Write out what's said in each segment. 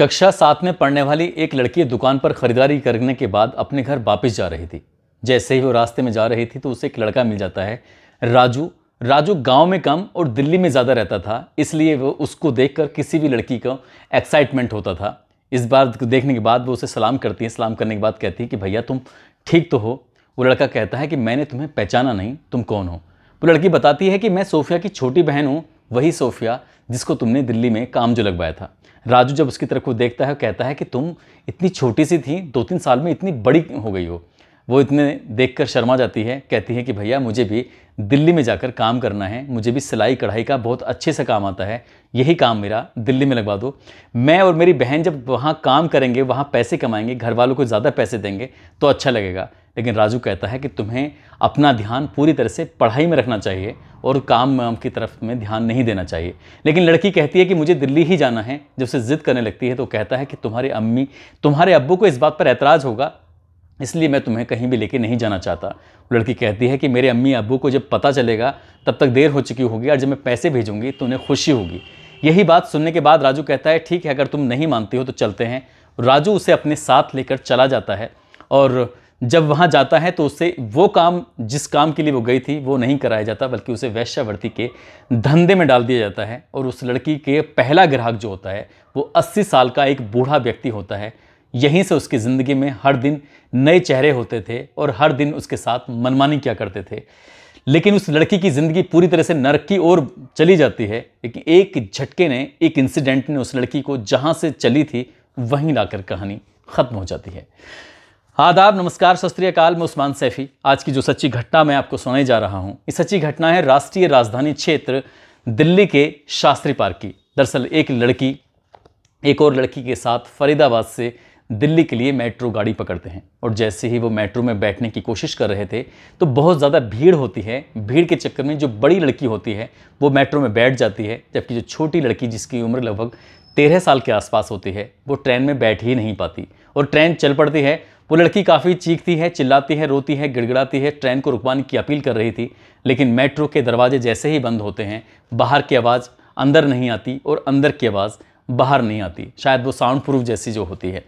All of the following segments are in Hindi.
कक्षा सात में पढ़ने वाली एक लड़की दुकान पर खरीदारी करने के बाद अपने घर वापस जा रही थी जैसे ही वो रास्ते में जा रही थी तो उसे एक लड़का मिल जाता है राजू राजू गांव में कम और दिल्ली में ज़्यादा रहता था इसलिए वो उसको देखकर किसी भी लड़की का एक्साइटमेंट होता था इस बार देखने के बाद वो उसे सलाम करती है सलाम करने के बाद कहती है कि भैया तुम ठीक तो हो वो लड़का कहता है कि मैंने तुम्हें पहचाना नहीं तुम कौन हो वो लड़की बताती है कि मैं सोफिया की छोटी बहन हूँ वही सोफिया जिसको तुमने दिल्ली में काम जो लगवाया था राजू जब उसकी तरफ को देखता है कहता है कि तुम इतनी छोटी सी थी दो तीन साल में इतनी बड़ी हो गई हो वो इतने देखकर शर्मा जाती है कहती है कि भैया मुझे भी दिल्ली में जाकर काम करना है मुझे भी सिलाई कढ़ाई का बहुत अच्छे से काम आता है यही काम मेरा दिल्ली में लगवा दो मैं और मेरी बहन जब वहाँ काम करेंगे वहाँ पैसे कमाएंगे घर वालों को ज़्यादा पैसे देंगे तो अच्छा लगेगा लेकिन राजू कहता है कि तुम्हें अपना ध्यान पूरी तरह से पढ़ाई में रखना चाहिए और काम की तरफ में ध्यान नहीं देना चाहिए लेकिन लड़की कहती है कि मुझे दिल्ली ही जाना है जब से ज़िद करने लगती है तो कहता है कि तुम्हारी अम्मी तुम्हारे अब्बू को इस बात पर एतराज़ होगा इसलिए मैं तुम्हें कहीं भी लेके नहीं जाना चाहता लड़की कहती है कि मेरे अम्मी अबू को जब पता चलेगा तब तक देर हो चुकी होगी और जब मैं पैसे भेजूंगी तो उन्हें खुशी होगी यही बात सुनने के बाद राजू कहता है ठीक है अगर तुम नहीं मानती हो तो चलते हैं राजू उसे अपने साथ लेकर चला जाता है और जब वहाँ जाता है तो उसे वो काम जिस काम के लिए वो गई थी वो नहीं कराया जाता बल्कि उसे वैश्यावर्ती के धंधे में डाल दिया जाता है और उस लड़की के पहला ग्राहक जो होता है वो 80 साल का एक बूढ़ा व्यक्ति होता है यहीं से उसकी ज़िंदगी में हर दिन नए चेहरे होते थे और हर दिन उसके साथ मनमानी क्या करते थे लेकिन उस लड़की की ज़िंदगी पूरी तरह से नरक की ओर चली जाती है लेकिन एक झटके ने एक इंसिडेंट ने उस लड़की को जहाँ से चली थी वहीं लाकर कहानी ख़त्म हो जाती है आदाब नमस्कार अकाल में उस्मान सैफी आज की जो सच्ची घटना मैं आपको सुनाई जा रहा हूँ ये सच्ची घटना है राष्ट्रीय राजधानी क्षेत्र दिल्ली के शास्त्री पार्क की दरअसल एक लड़की एक और लड़की के साथ फरीदाबाद से दिल्ली के लिए मेट्रो गाड़ी पकड़ते हैं और जैसे ही वो मेट्रो में बैठने की कोशिश कर रहे थे तो बहुत ज़्यादा भीड़ होती है भीड़ के चक्कर में जो बड़ी लड़की होती है वो मेट्रो में बैठ जाती है जबकि जो छोटी लड़की जिसकी उम्र लगभग तेरह साल के आसपास होती है वो ट्रेन में बैठ ही नहीं पाती और ट्रेन चल पड़ती है वो लड़की काफ़ी चीखती है चिल्लाती है रोती है गिड़गिड़ाती है ट्रेन को रुकवाने की अपील कर रही थी लेकिन मेट्रो के दरवाजे जैसे ही बंद होते हैं बाहर की आवाज़ अंदर नहीं आती और अंदर की आवाज़ बाहर नहीं आती शायद वो साउंड प्रूफ जैसी जो होती है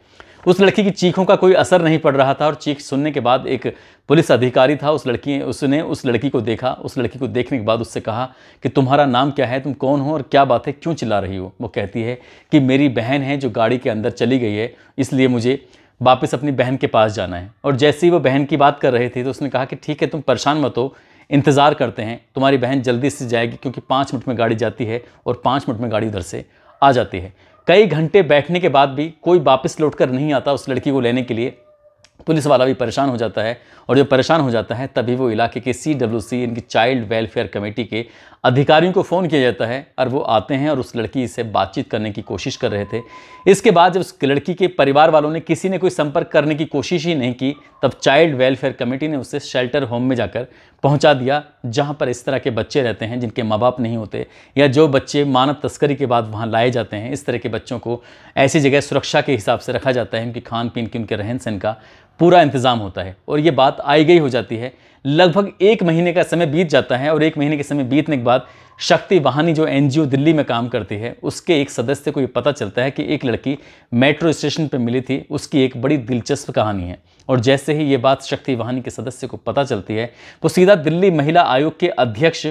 उस लड़की की चीखों का कोई असर नहीं पड़ रहा था और चीख सुनने के बाद एक पुलिस अधिकारी था उस लड़की उसने उस लड़की को देखा उस लड़की को देखने के बाद उससे कहा कि तुम्हारा नाम क्या है तुम कौन हो और क्या बात है क्यों चिल्ला रही हो वो कहती है कि मेरी बहन है जो गाड़ी के अंदर चली गई है इसलिए मुझे वापस अपनी बहन के पास जाना है और जैसे ही वो बहन की बात कर रहे थे तो उसने कहा कि ठीक है तुम परेशान मत हो इंतज़ार करते हैं तुम्हारी बहन जल्दी से जाएगी क्योंकि पाँच मिनट में गाड़ी जाती है और पाँच मिनट में गाड़ी उधर से आ जाती है कई घंटे बैठने के बाद भी कोई वापस लौट कर नहीं आता उस लड़की को लेने के लिए पुलिस वाला भी परेशान हो जाता है और जब परेशान हो जाता है तभी वो इलाके के सी डब्ल्यू सी इनकी चाइल्ड वेलफेयर कमेटी के अधिकारियों को फ़ोन किया जाता है और वो आते हैं और उस लड़की से बातचीत करने की कोशिश कर रहे थे इसके बाद जब उस लड़की के परिवार वालों ने किसी ने कोई संपर्क करने की कोशिश ही नहीं की तब चाइल्ड वेलफेयर कमेटी ने उसे शेल्टर होम में जाकर पहुंचा दिया जहां पर इस तरह के बच्चे रहते हैं जिनके माँ बाप नहीं होते या जो बच्चे मानव तस्करी के बाद वहाँ लाए जाते हैं इस तरह के बच्चों को ऐसी जगह सुरक्षा के हिसाब से रखा जाता है उनकी खान पीन की उनके रहन सहन का पूरा इंतज़ाम होता है और ये बात आई गई हो जाती है लगभग एक महीने का समय बीत जाता है और एक महीने के समय बीतने के बाद शक्ति वाहनी जो एनजीओ दिल्ली में काम करती है उसके एक सदस्य को ये पता चलता है कि एक लड़की मेट्रो स्टेशन पर मिली थी उसकी एक बड़ी दिलचस्प कहानी है और जैसे ही ये बात शक्ति वाहनी के सदस्य को पता चलती है वो तो सीधा दिल्ली महिला आयोग के अध्यक्ष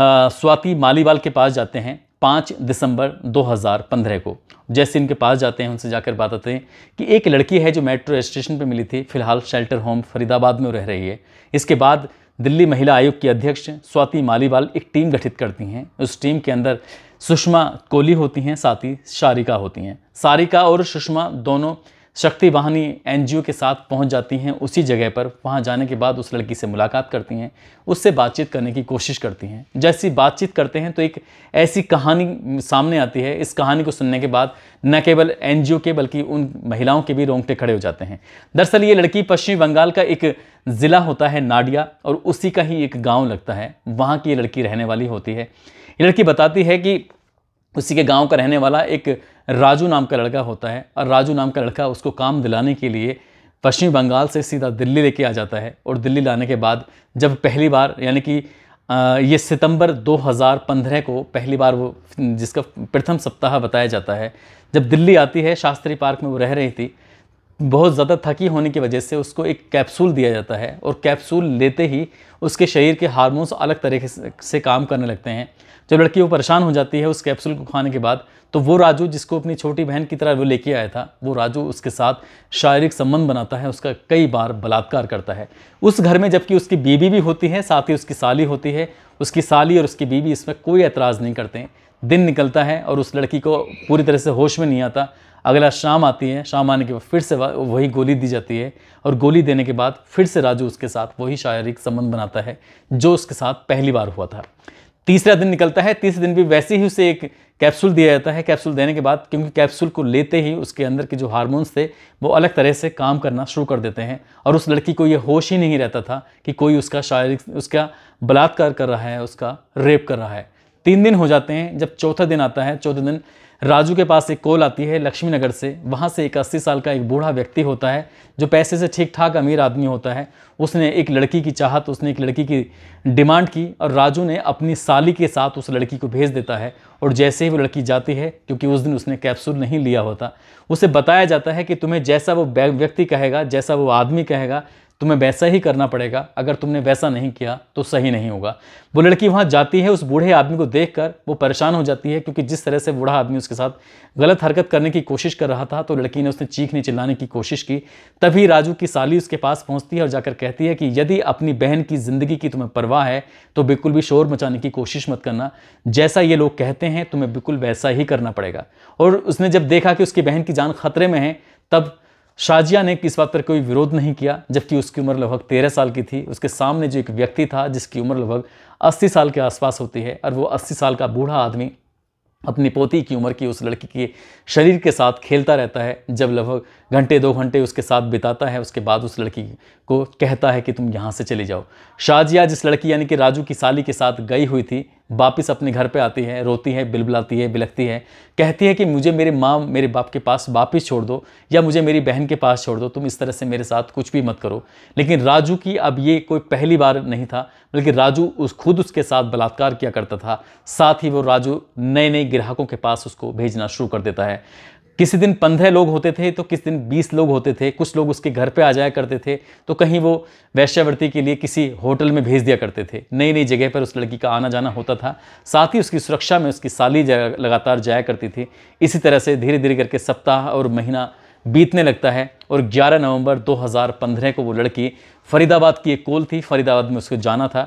स्वाति मालीवाल के पास जाते हैं पाँच दिसंबर 2015 को जैसे इनके पास जाते हैं उनसे जाकर बताते हैं कि एक लड़की है जो मेट्रो स्टेशन पर मिली थी फिलहाल शेल्टर होम फरीदाबाद में रह रही है इसके बाद दिल्ली महिला आयोग की अध्यक्ष स्वाति मालीवाल एक टीम गठित करती हैं उस टीम के अंदर सुषमा कोहली होती हैं साथ ही सारिका होती हैं सारिका और सुषमा दोनों शक्ति वाहनी एनजीओ के साथ पहुंच जाती हैं उसी जगह पर वहां जाने के बाद उस लड़की से मुलाकात करती हैं उससे बातचीत करने की कोशिश करती हैं जैसी बातचीत करते हैं तो एक ऐसी कहानी सामने आती है इस कहानी को सुनने के बाद न केवल एनजीओ के बल्कि उन महिलाओं के भी रोंगटे खड़े हो जाते हैं दरअसल ये लड़की पश्चिम बंगाल का एक ज़िला होता है नाडिया और उसी का ही एक गाँव लगता है वहाँ की ये लड़की रहने वाली होती है ये लड़की बताती है कि उसी के गाँव का रहने वाला एक राजू नाम का लड़का होता है और राजू नाम का लड़का उसको काम दिलाने के लिए पश्चिम बंगाल से सीधा दिल्ली लेके आ जाता है और दिल्ली लाने के बाद जब पहली बार यानी कि ये सितंबर 2015 को पहली बार वो जिसका प्रथम सप्ताह बताया जाता है जब दिल्ली आती है शास्त्री पार्क में वो रह रही थी बहुत ज़्यादा थकी होने की वजह से उसको एक कैप्सूल दिया जाता है और कैप्सूल लेते ही उसके शरीर के हार्मोन्स अलग तरीके से काम करने लगते हैं जब लड़की वो परेशान हो जाती है उस कैप्सूल को खाने के बाद तो वो राजू जिसको अपनी छोटी बहन की तरह वो लेके आया था वो राजू उसके साथ शारीरिक संबंध बनाता है उसका कई बार बलात्कार करता है उस घर में जबकि उसकी बीबी भी होती है साथ ही उसकी साली होती है उसकी साली और उसकी बीबी इसमें कोई एतराज़ नहीं करते दिन निकलता है और उस लड़की को पूरी तरह से होश में नहीं आता अगला शाम आती है शाम आने के बाद फिर से वही गोली दी जाती है और गोली देने के बाद फिर से राजू उसके साथ वही शारीरिक संबंध बनाता है जो उसके साथ पहली बार हुआ था तीसरा दिन निकलता है तीसरे दिन भी वैसे ही उसे एक कैप्सूल दिया जाता है कैप्सूल देने के बाद क्योंकि कैप्सूल को लेते ही उसके अंदर के जो हार्मोन्स थे वो अलग तरह से काम करना शुरू कर देते हैं और उस लड़की को ये होश ही नहीं रहता था कि कोई उसका शारीरिक उसका बलात्कार कर रहा है उसका रेप कर रहा है तीन दिन हो जाते हैं जब चौथा दिन आता है चौथे दिन राजू के पास एक कॉल आती है लक्ष्मी नगर से वहाँ से एक अस्सी साल का एक बूढ़ा व्यक्ति होता है जो पैसे से ठीक ठाक अमीर आदमी होता है उसने एक लड़की की चाहत उसने एक लड़की की डिमांड की और राजू ने अपनी साली के साथ उस लड़की को भेज देता है और जैसे ही वो लड़की जाती है क्योंकि उस दिन उसने कैप्सूल नहीं लिया होता उसे बताया जाता है कि तुम्हें जैसा वो व्यक्ति कहेगा जैसा वो आदमी कहेगा तुम्हें वैसा ही करना पड़ेगा अगर तुमने वैसा नहीं किया तो सही नहीं होगा वो लड़की वहाँ जाती है उस बूढ़े आदमी को देख कर वो परेशान हो जाती है क्योंकि जिस तरह से बूढ़ा आदमी उसके साथ गलत हरकत करने की कोशिश कर रहा था तो लड़की ने उसने चीखने चिल्लाने की कोशिश की तभी राजू की साली उसके पास पहुँचती है और जाकर कहती है कि यदि अपनी बहन की ज़िंदगी की तुम्हें परवाह है तो बिल्कुल भी शोर मचाने की कोशिश मत करना जैसा ये लोग कहते हैं तुम्हें बिल्कुल वैसा ही करना पड़ेगा और उसने जब देखा कि उसकी बहन की जान खतरे में है तब शाजिया ने इस बात पर कोई विरोध नहीं किया जबकि उसकी उम्र लगभग तेरह साल की थी उसके सामने जो एक व्यक्ति था जिसकी उम्र लगभग अस्सी साल के आसपास होती है और वो अस्सी साल का बूढ़ा आदमी अपनी पोती की उम्र की उस लड़की के शरीर के साथ खेलता रहता है जब लगभग घंटे दो घंटे उसके साथ बिताता है उसके बाद उस लड़की को कहता है कि तुम यहाँ से चले जाओ शाजिया जिस लड़की यानी कि राजू की साली के साथ गई हुई थी वापस अपने घर पे आती है रोती है बिलबलाती है बिलखती है कहती है कि मुझे मेरे माँ मेरे बाप के पास वापस छोड़ दो या मुझे मेरी बहन के पास छोड़ दो तुम इस तरह से मेरे साथ कुछ भी मत करो लेकिन राजू की अब ये कोई पहली बार नहीं था बल्कि राजू उस खुद उसके साथ बलात्कार किया करता था साथ ही वो राजू नए नए ग्राहकों के पास उसको भेजना शुरू कर देता है किसी दिन पंद्रह लोग होते थे तो किस दिन बीस लोग होते थे कुछ लोग उसके घर पे आ जाया करते थे तो कहीं वो वैश्यावृत्ति के लिए किसी होटल में भेज दिया करते थे नई नई जगह पर उस लड़की का आना जाना होता था साथ ही उसकी सुरक्षा में उसकी साली लगातार जाया करती थी इसी तरह से धीरे धीरे करके सप्ताह और महीना बीतने लगता है और 11 नवंबर 2015 को वो लड़की फरीदाबाद की एक कोल थी फरीदाबाद में उसको जाना था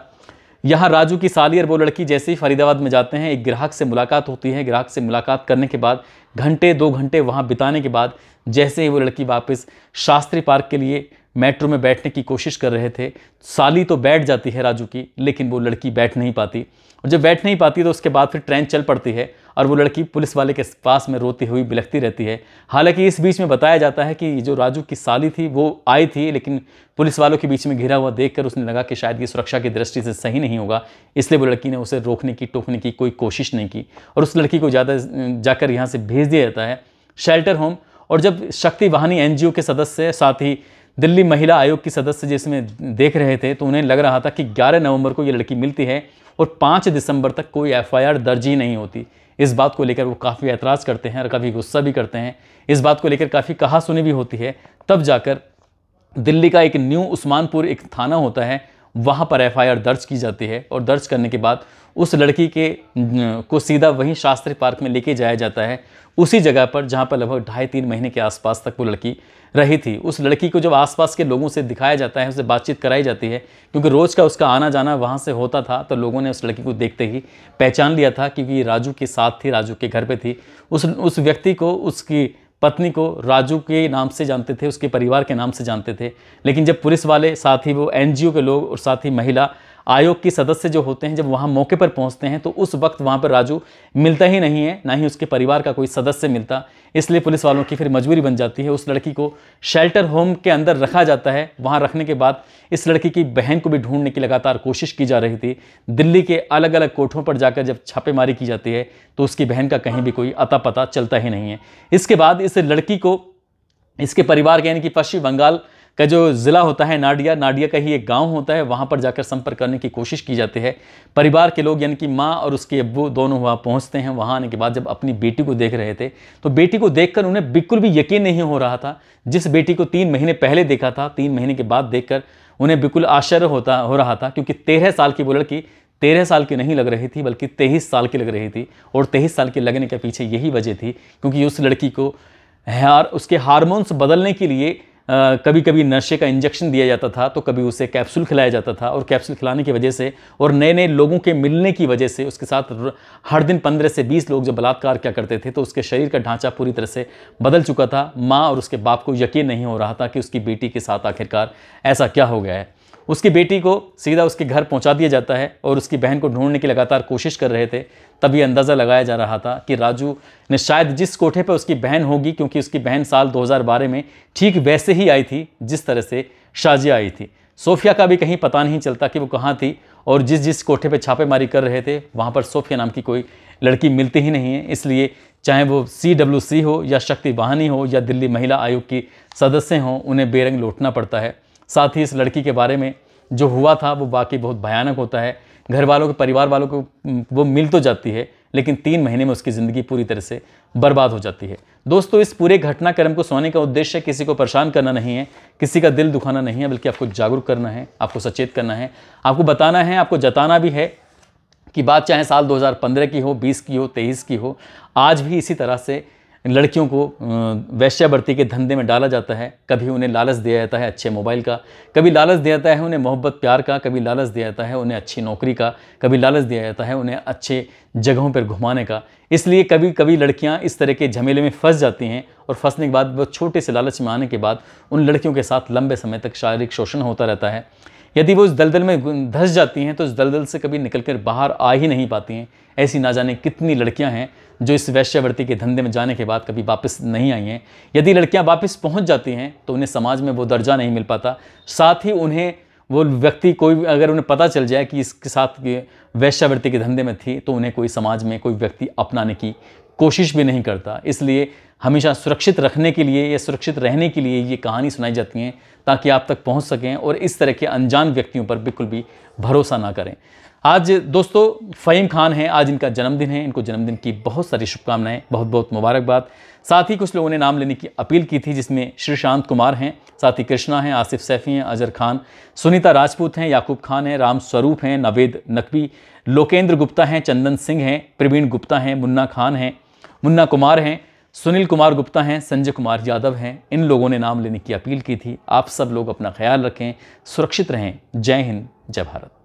यहाँ राजू की साली और वो लड़की जैसे ही फरीदाबाद में जाते हैं एक ग्राहक से मुलाकात होती है ग्राहक से मुलाकात करने के बाद घंटे दो घंटे वहाँ बिताने के बाद जैसे ही वो लड़की वापस शास्त्री पार्क के लिए मेट्रो में बैठने की कोशिश कर रहे थे साली तो बैठ जाती है राजू की लेकिन वो लड़की बैठ नहीं पाती और जब बैठ नहीं पाती तो उसके बाद फिर ट्रेन चल पड़ती है और वो लड़की पुलिस वाले के पास में रोती हुई बिलखती रहती है हालांकि इस बीच में बताया जाता है कि जो राजू की साली थी वो आई थी लेकिन पुलिस वालों के बीच में घिरा हुआ देखकर उसने लगा कि शायद ये सुरक्षा की दृष्टि से सही नहीं होगा इसलिए वो लड़की ने उसे रोकने की टोकने की कोई कोशिश नहीं की और उस लड़की को ज़्यादा जाकर यहाँ से भेज दिया जाता है शेल्टर होम और जब शक्ति वाहनी एन के सदस्य साथ ही दिल्ली महिला आयोग की सदस्य जिसमें देख रहे थे तो उन्हें लग रहा था कि 11 नवंबर को ये लड़की मिलती है और 5 दिसंबर तक कोई एफआईआर दर्ज ही नहीं होती इस बात को लेकर वो काफ़ी ऐतराज़ करते हैं और काफी गुस्सा भी करते हैं इस बात को लेकर काफ़ी कहा सुनी भी होती है तब जाकर दिल्ली का एक न्यू उस्मानपुर एक थाना होता है वहाँ पर एफआईआर दर्ज की जाती है और दर्ज करने के बाद उस लड़की के को सीधा वहीं शास्त्री पार्क में लेके जाया जाता है उसी जगह पर जहाँ पर लगभग ढाई तीन महीने के आसपास तक वो लड़की रही थी उस लड़की को जब आसपास के लोगों से दिखाया जाता है उससे बातचीत कराई जाती है क्योंकि रोज़ का उसका आना जाना वहाँ से होता था तो लोगों ने उस लड़की को देखते ही पहचान लिया था क्योंकि राजू के साथ थी राजू के घर पर थी उस उस व्यक्ति को उसकी पत्नी को राजू के नाम से जानते थे उसके परिवार के नाम से जानते थे लेकिन जब पुलिस वाले साथ ही वो एनजीओ के लोग और साथ ही महिला आयोग की सदस्य जो होते हैं जब वहाँ मौके पर पहुँचते हैं तो उस वक्त वहाँ पर राजू मिलता ही नहीं है ना ही उसके परिवार का कोई सदस्य मिलता इसलिए पुलिस वालों की फिर मजबूरी बन जाती है उस लड़की को शेल्टर होम के अंदर रखा जाता है वहाँ रखने के बाद इस लड़की की बहन को भी ढूंढने की लगातार कोशिश की जा रही थी दिल्ली के अलग अलग कोठों पर जाकर जब छापेमारी की जाती है तो उसकी बहन का कहीं भी कोई अता पता चलता ही नहीं है इसके बाद इस लड़की को इसके परिवार के यानी कि पश्चिम बंगाल का जो ज़िला होता है नाडिया नाडिया का ही एक गांव होता है वहाँ पर जाकर संपर्क करने की कोशिश की जाती है परिवार के लोग यानी कि माँ और उसके अब्बू दोनों वहाँ पहुँचते हैं वहाँ आने के बाद जब अपनी बेटी को देख रहे थे तो बेटी को देख उन्हें बिल्कुल भी यकीन नहीं हो रहा था जिस बेटी को तीन महीने पहले देखा था तीन महीने के बाद देख उन्हें बिल्कुल आश्चर्य होता हो रहा था क्योंकि तेरह साल की वो लड़की तेरह साल की नहीं लग रही थी बल्कि तेईस साल की लग रही थी और तेईस साल के लगने के पीछे यही वजह थी क्योंकि उस लड़की को हार उसके हारमोन्स बदलने के लिए कभी कभी नशे का इंजेक्शन दिया जाता था तो कभी उसे कैप्सूल खिलाया जाता था और कैप्सूल खिलाने की वजह से और नए नए लोगों के मिलने की वजह से उसके साथ हर दिन पंद्रह से बीस लोग जो बलात्कार क्या करते थे तो उसके शरीर का ढांचा पूरी तरह से बदल चुका था माँ और उसके बाप को यकीन नहीं हो रहा था कि उसकी बेटी के साथ आखिरकार ऐसा क्या हो गया है उसकी बेटी को सीधा उसके घर पहुंचा दिया जाता है और उसकी बहन को ढूंढने की लगातार कोशिश कर रहे थे तभी अंदाज़ा लगाया जा रहा था कि राजू ने शायद जिस कोठे पर उसकी बहन होगी क्योंकि उसकी बहन साल 2012 में ठीक वैसे ही आई थी जिस तरह से शाजिया आई थी सोफिया का भी कहीं पता नहीं चलता कि वो कहाँ थी और जिस जिस कोठे पर छापेमारी कर रहे थे वहाँ पर सोफिया नाम की कोई लड़की मिलती ही नहीं है इसलिए चाहे वो सी डब्ल्यू सी हो या शक्ति वाहनी हो या दिल्ली महिला आयोग की सदस्य हों उन्हें बेरंग लौटना पड़ता है साथ ही इस लड़की के बारे में जो हुआ था वो बाकी बहुत भयानक होता है घर वालों के परिवार वालों को वो मिल तो जाती है लेकिन तीन महीने में उसकी ज़िंदगी पूरी तरह से बर्बाद हो जाती है दोस्तों इस पूरे घटनाक्रम को सोने का उद्देश्य किसी को परेशान करना नहीं है किसी का दिल दुखाना नहीं है बल्कि आपको जागरूक करना है आपको सचेत करना है आपको बताना है आपको जताना भी है कि बात चाहे साल 2015 की हो 20 की हो 23 की हो आज भी इसी तरह से लड़कियों को वैश्यावर्ती के धंधे में डाला जाता है कभी उन्हें लालच दिया जाता है अच्छे मोबाइल का कभी लालच दिया जाता है उन्हें मोहब्बत प्यार का कभी लालच दिया जाता है उन्हें अच्छी नौकरी का कभी लालच दिया जाता है उन्हें अच्छे जगहों पर घुमाने का इसलिए कभी कभी लड़कियां इस तरह के झमेले में फंस जाती हैं और फंसने के बाद वो छोटे से लालच में आने के बाद उन लड़कियों के साथ लंबे समय तक शारीरिक शोषण होता रहता है यदि वो इस दलदल में धंस जाती हैं तो इस दलदल से कभी निकल कर बाहर आ ही नहीं पाती हैं ऐसी ना जाने कितनी लड़कियां हैं जो इस वैश्यावृत्ति के धंधे में जाने के बाद कभी वापस नहीं आई हैं यदि लड़कियां वापस पहुंच जाती हैं तो उन्हें समाज में वो दर्जा नहीं मिल पाता साथ ही उन्हें वो व्यक्ति कोई अगर उन्हें पता चल जाए कि इसके साथ वैश्यावृत्ति के धंधे में थी तो उन्हें कोई समाज में कोई व्यक्ति अपनाने की कोशिश भी नहीं करता इसलिए हमेशा सुरक्षित रखने के लिए या सुरक्षित रहने के लिए ये कहानी सुनाई जाती हैं ताकि आप तक पहुंच सकें और इस तरह के अनजान व्यक्तियों पर बिल्कुल भी भरोसा ना करें आज दोस्तों फ़हीम खान हैं आज इनका जन्मदिन है इनको जन्मदिन की बहुत सारी शुभकामनाएं बहुत बहुत मुबारकबाद साथ ही कुछ लोगों ने नाम लेने की अपील की थी जिसमें श्रीशांत कुमार हैं साथ ही कृष्णा हैं आसिफ सैफ़ी हैं अजर खान सुनीता राजपूत हैं याकूब खान हैं राम स्वरूप हैं नवेद नकवी लोकेंद्र गुप्ता हैं चंदन सिंह हैं प्रवीण गुप्ता हैं मुन्ना खान हैं मुन्ना कुमार हैं सुनील कुमार गुप्ता हैं संजय कुमार यादव हैं इन लोगों ने नाम लेने की अपील की थी आप सब लोग अपना ख्याल रखें सुरक्षित रहें जय हिंद जय भारत